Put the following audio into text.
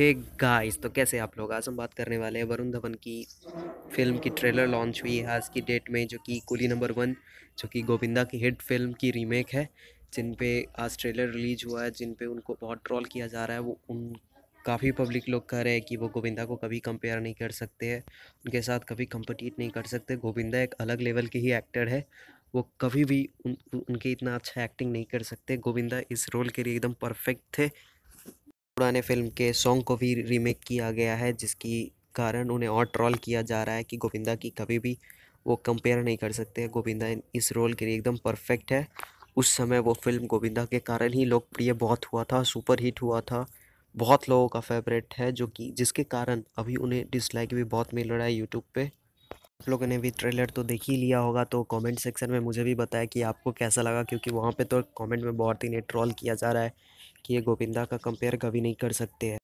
हे hey guys तो कैसे आप लोग आज हम बात करने वाले हैं वरुण धवन की फिल्म की ट्रेलर लॉन्च हुई है आज की डेट में जो कि कुली नंबर वन जो कि गोविंदा की हिट फिल्म की रीमेक है जिन पे आज ट्रेलर रिलीज हुआ है जिन पे उनको बहुत ट्रॉल किया जा रहा है वो उन काफ़ी पब्लिक लोग कह रहे हैं कि वो गोविंदा को कभी कंपेयर नहीं कर सकते हैं उनके साथ कभी कंपटीट नहीं कर सकते गोविंदा एक अलग लेवल के ही एक्टर है वो कभी भी उन, उनके इतना अच्छा एक्टिंग नहीं कर सकते गोविंदा इस रोल के लिए एकदम परफेक्ट थे पुराने फिल्म के सॉन्ग को भी रीमेक किया गया है जिसकी कारण उन्हें और ट्रॉल किया जा रहा है कि गोविंदा की कभी भी वो कंपेयर नहीं कर सकते गोविंदा इस रोल के लिए एकदम परफेक्ट है उस समय वो फिल्म गोविंदा के कारण ही लोकप्रिय बहुत हुआ था सुपर हिट हुआ था बहुत लोगों का फेवरेट है जो कि जिसके कारण अभी उन्हें डिसलाइक भी बहुत मिल रहा है यूट्यूब पर आप लोगों ने भी ट्रेलर तो देख ही लिया होगा तो कमेंट सेक्शन में मुझे भी बताया कि आपको कैसा लगा क्योंकि वहाँ पे तो कमेंट में बहुत ही ने ट्रॉल किया जा रहा है कि ये गोविंदा का कंपेयर कभी नहीं कर सकते हैं